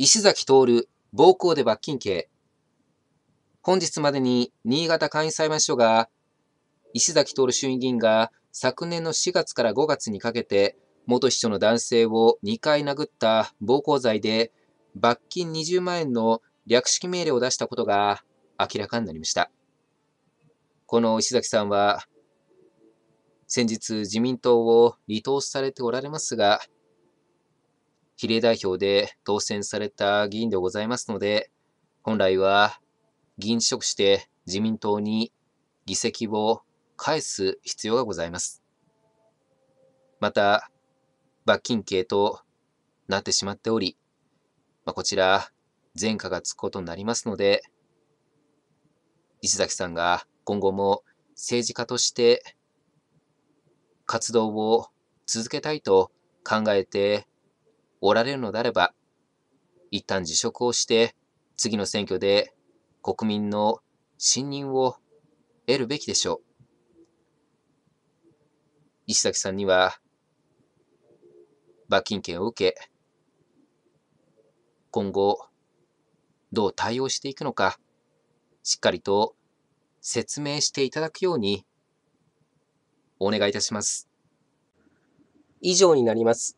石崎徹、暴行で罰金刑。本日までに新潟簡易裁判所が、石崎徹衆院議員が昨年の4月から5月にかけて、元秘書の男性を2回殴った暴行罪で、罰金20万円の略式命令を出したことが明らかになりました。この石崎さんは、先日自民党を離党されておられますが、比例代表で当選された議員でございますので、本来は議員辞職して自民党に議席を返す必要がございます。また、罰金刑となってしまっており、まあ、こちら、前科がつくことになりますので、石崎さんが今後も政治家として活動を続けたいと考えておられるのであれば、一旦辞職をして、次の選挙で国民の信任を得るべきでしょう。石崎さんには、罰金刑を受け、今後、どう対応していくのか、しっかりと説明していただくように、お願いいたします。以上になります。